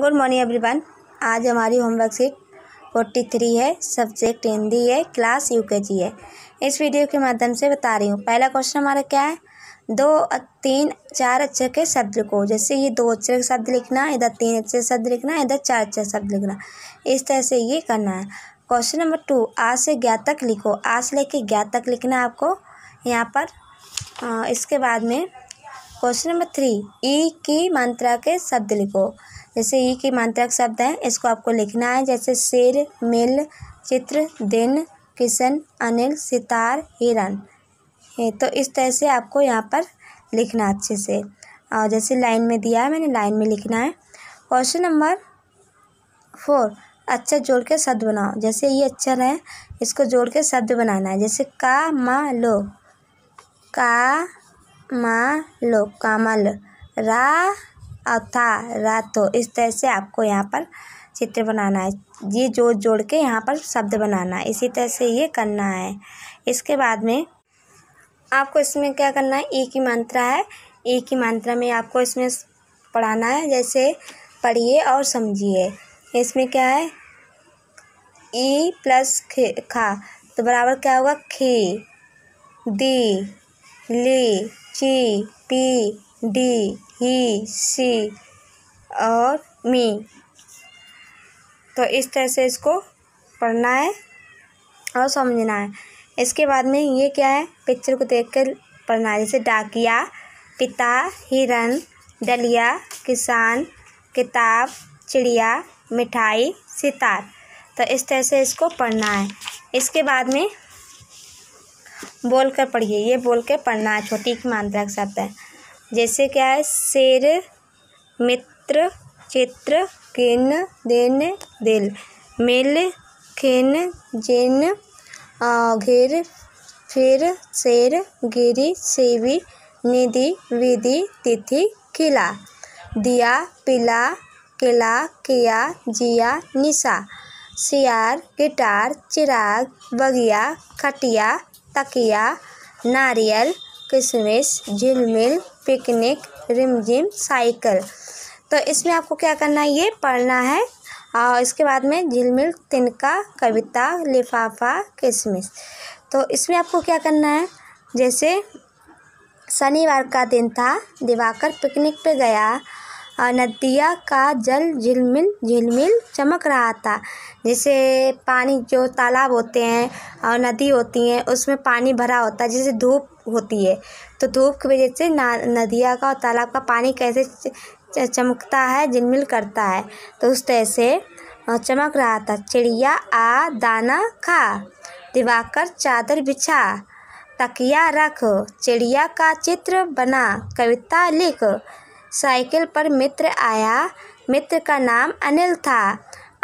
good morning everyone आज हमारी homework sheet forty three है सब्जेक्ट हिंदी है क्लास यू के जी है इस वीडियो के माध्यम से बता रही हूँ पहला क्वेश्चन हमारा क्या है दो तीन चार अक्षर के शब्द को जैसे ये दो अक्षर के शब्द लिखना इधर तीन अक्षर शब्द लिखना इधर चार अक्षर शब्द लिखना इस तरह से ये करना है क्वेश्चन नंबर टू आ से ज्ञा तक लिखो आ से लेके ज्ञात तक लिखना आपको यहाँ पर इसके बाद में क्वेश्चन नंबर थ्री ई की मात्रा के शब्द लिखो जैसे ई की मात्रक शब्द है इसको आपको लिखना है जैसे शेर मिल चित्र दिन किशन अनिल सितार हिरन तो इस तरह से आपको यहाँ पर लिखना अच्छे से और जैसे लाइन में दिया है मैंने लाइन में लिखना है क्वेश्चन नंबर फोर अच्छा जोड़ के शब्द बनाओ जैसे ये अक्षर है इसको जोड़ के शब्द बनाना है जैसे का मा लो का मा लो कामल रा था रात तो इस तरह से आपको यहाँ पर चित्र बनाना है ये जोड़ जोड़ के यहाँ पर शब्द बनाना है इसी तरह से ये करना है इसके बाद में आपको इसमें क्या करना है एक ही मात्रा है एक ही मात्रा में आपको इसमें पढ़ाना है जैसे पढ़िए और समझिए इसमें क्या है ई प्लस खे खा तो बराबर क्या होगा खी दी ली ची पी डी ही सी और मी तो इस तरह से इसको पढ़ना है और समझना है इसके बाद में ये क्या है पिक्चर को देख कर पढ़ना है जैसे डाकिया पिता हिरन डलिया किसान किताब चिड़िया मिठाई सितार तो इस तरह से इसको पढ़ना है इसके बाद में बोल कर पढ़िए ये बोल कर पढ़ना है छोटी की मात्रा के साथ है जैसे क्या है शेर मित्र चित्र किन देन दिल मिल खिन जिन घेर फिर शेर गिरी सेवी निधि विधि तिथि खिला दिया पिला किला किया जिया निशा सियार गिटार चिराग बगिया खटिया तकिया नारियल किशमिश झिलमिल पिकनिक रिमझिम साइकिल तो इसमें आपको क्या करना है ये पढ़ना है और इसके बाद में झिलमिल तिनका कविता लिफाफा किशमिश तो इसमें आपको क्या करना है जैसे शनिवार का दिन था दिवाकर पिकनिक पे गया और नदिया का जल झिलमिल झिलमिल चमक रहा था जैसे पानी जो तालाब होते हैं और नदी होती हैं उसमें पानी भरा होता है जैसे धूप होती है तो धूप की वजह से ना नदिया का और तालाब का पानी कैसे चमकता है झिलमिल करता है तो उस तरह से चमक रहा था चिड़िया आ दाना खा दिवाकर चादर बिछा तकिया रख चिड़िया का चित्र बना कविता लिख साइकिल पर मित्र आया मित्र का नाम अनिल था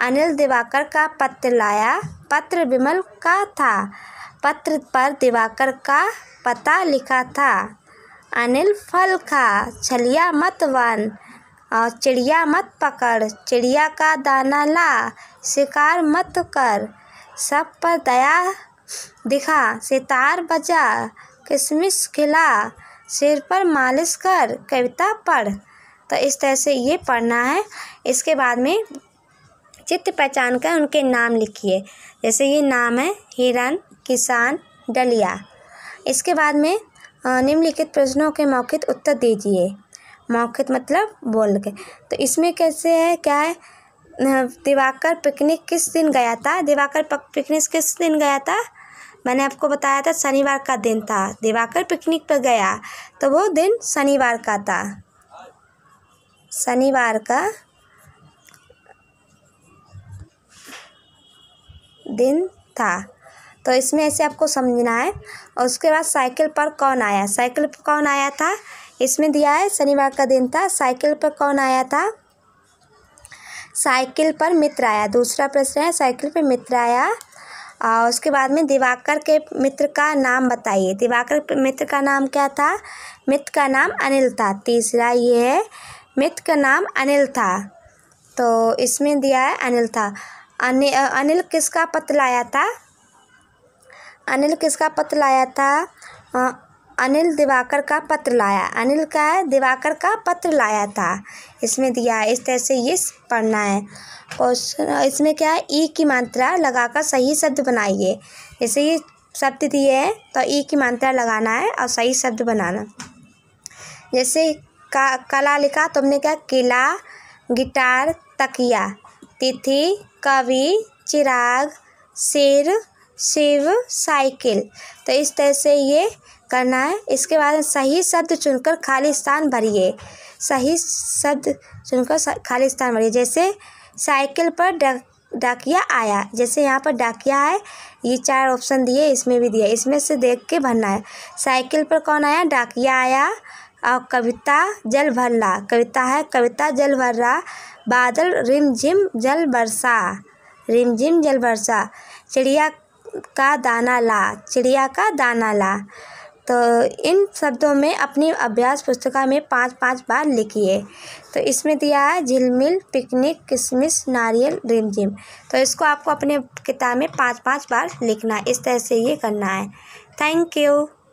अनिल दिवाकर का पत्र लाया पत्र विमल का था पत्र पर दिवाकर का पता लिखा था अनिल फल खा छलिया मत वन और चिड़िया मत पकड़ चिड़िया का दाना ला शिकार मत कर सब पर दया दिखा सितार बजा किशमिश खिला सिर पर मालिश कर कविता पढ़ तो इस तरह से ये पढ़ना है इसके बाद में चित्र पहचान कर उनके नाम लिखिए जैसे ये नाम है हिरन किसान डलिया इसके बाद में निम्नलिखित प्रश्नों के मौखिक उत्तर दीजिए मौखिक मतलब बोल के तो इसमें कैसे है क्या है दिवाकर पिकनिक किस दिन गया था दिवाकर पिकनिक किस दिन गया था मैंने आपको बताया था शनिवार का दिन था दिवाकर पिकनिक पर गया तो वो दिन शनिवार का था शनिवार का दिन था तो इसमें ऐसे आपको समझना है और उसके बाद साइकिल पर कौन आया साइकिल पर कौन आया था इसमें दिया है शनिवार का दिन था साइकिल पर कौन आया था साइकिल पर मित्र आया दूसरा प्रश्न है साइकिल पर मित्र आया और उसके बाद में दिवाकर के मित्र का नाम बताइए दिवाकर मित्र का नाम क्या था मित्र का नाम अनिल था तीसरा ये है मित्र का नाम अनिल था तो इसमें दिया है अनिल था अनि, अनिल किसका पत लाया था अनिल किसका पत लाया था अनिल दिवाकर का पत्र लाया अनिल का है दिवाकर का पत्र लाया था इसमें दिया इस तरह से ये पढ़ना है क्वेश्चन इसमें क्या है ई की मात्रा लगाकर सही शब्द बनाइए जैसे ये शब्द दिए हैं तो ई की मात्रा लगाना है और सही शब्द बनाना जैसे का कला लिखा तुमने क्या किला गिटार तकिया तिथि कवि चिराग शेर शिव साइकिल तो इस तरह से ये करना है इसके बाद सही शब्द चुनकर खाली स्थान भरिए सही शब्द चुनकर खाली स्थान भरिए जैसे साइकिल पर डक डाकिया आया जैसे यहाँ पर डाकिया है ये चार ऑप्शन दिए इसमें भी दिया इसमें से देख के भरना है साइकिल पर कौन आया डाकिया आया और कविता जल भर रहा कविता है कविता जल भर रहा बादल झिम जल बरसा रिम झिम जल बरसा चिड़िया का दाना ला चिड़िया का दाना ला तो इन शब्दों में अपनी अभ्यास पुस्तिका में पाँच पाँच बार लिखिए तो इसमें दिया है झिलमिल पिकनिक किशमिश नारियल रिमझिम तो इसको आपको अपने किताब में पाँच पाँच बार लिखना है इस तरह से ये करना है थैंक यू